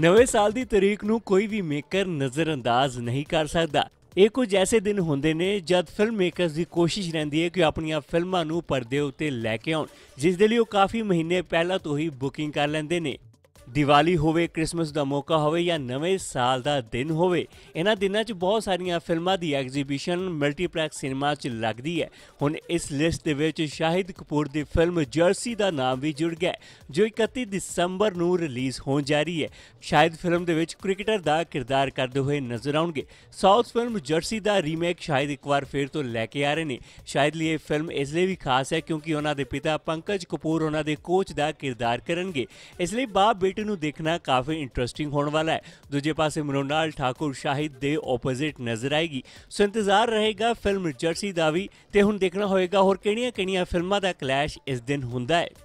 ਨਵੇਂ ਸਾਲ ਦੀ ਤਾਰੀਖ ਨੂੰ ਕੋਈ ਵੀ ਮੇਕਰ ਨਜ਼ਰਅੰਦਾਜ਼ ਨਹੀਂ ਕਰ ਸਕਦਾ ਇਹ ਕੁਝ ਐਸੇ ਦਿਨ ਹੁੰਦੇ ਨੇ ਜਦ ਫਿਲਮ ਮੇਕਰਸ ਦੀ ਕੋਸ਼ਿਸ਼ ਰਹਿੰਦੀ ਹੈ ਕਿ ਆਪਣੀਆਂ ਫਿਲਮਾਂ ਨੂੰ ਪਰਦੇ ਉੱਤੇ ਲੈ ਕੇ ਆਉਣ ਜਿਸ ਦੇ ਲਈ ਉਹ ਕਾਫੀ ਮਹੀਨੇ ਪਹਿਲਾਂ ਤੋਂ ਹੀ ਬੁਕਿੰਗ ਕਰ ਲੈਂਦੇ ਨੇ ਦੀਵਾਲੀ ਹੋਵੇ 크리스마ਸ ਦਾ ਮੌਕਾ ਹੋਵੇ ਜਾਂ ਨਵੇਂ ਸਾਲ ਦਾ ਦਿਨ ਹੋਵੇ ਇਹਨਾਂ ਦਿਨਾਂ 'ਚ ਬਹੁਤ ਸਾਰੀਆਂ ਫਿਲਮਾਂ ਦੀ ਐਗਜ਼ੀਬਿਸ਼ਨ ਮਲਟੀਪਲੈਕਸ ਸਿਨੇਮਾ 'ਚ ਲੱਗਦੀ ਹੈ ਹੁਣ ਇਸ ਲਿਸਟ ਦੇ ਵਿੱਚ ਸ਼ਾਹਿਦ ਕਪੂਰ ਦੀ ਫਿਲਮ ਜਰਸੀ ਦਾ ਨਾਮ ਵੀ ਜੁੜ ਗਿਆ ਜੋ 31 ਦਸੰਬਰ ਨੂੰ ਰਿਲੀਜ਼ ਹੋਣ ਜਾ ਰਹੀ ਹੈ ਸ਼ਾਹਿਦ ਫਿਲਮ ਦੇ ਵਿੱਚ ਕ੍ਰਿਕਟਰ ਦਾ ਕਿਰਦਾਰ ਕਰਦੇ ਹੋਏ ਨਜ਼ਰ ਆਉਣਗੇ ਸਾਊਥ ਫਿਲਮ ਜਰਸੀ ਦਾ ਰੀਮੇਕ ਸ਼ਾਹਿਦ ਇੱਕ ਵਾਰ ਫੇਰ ਤੋਂ ਲੈ ਕੇ ਆ ਰਹੇ ਨੇ ਸ਼ਾਹਿਦ ਲਈ ਇਹ ਫਿਲਮ ਇਸ ਲਈ ਵੀ ਖਾਸ ਹੈ ਕਿਉਂਕਿ ਉਹਨਾਂ ਦੇ ਪਿਤਾ ਪੰਕਜ ਕਪੂਰ ਉਹਨਾਂ ਦੇ ਕੋਚ ਦਾ ਕਿਰਦਾਰ ਕਰਨਗੇ ਇਸ ਲਈ ਬਾਪ ਡਿਬੇਟ ਨੂੰ ਦੇਖਣਾ ਕਾਫੀ ਇੰਟਰਸਟਿੰਗ ਹੋਣ ਵਾਲਾ ਹੈ ਦੂਜੇ ਪਾਸੇ ਮਨੋਨਾਲ ਠਾਕੁਰ ਸ਼ਾਹਿਦ ਦੇ ਆਪੋਜ਼ਿਟ ਨਜ਼ਰ ਆਏਗੀ ਸੋ ਇੰਤਜ਼ਾਰ ਰਹੇਗਾ ਫਿਲਮ ਜਰਸੀ ਦਾ ਵੀ ਤੇ ਹੁਣ ਦੇਖਣਾ ਹੋਏਗਾ ਹੋਰ ਕਿਹੜੀਆਂ ਕਿਹੜੀਆਂ ਫਿਲਮਾਂ ਦਾ ਕਲੈਸ਼ ਇਸ ਦਿਨ ਹੁੰਦਾ ਹੈ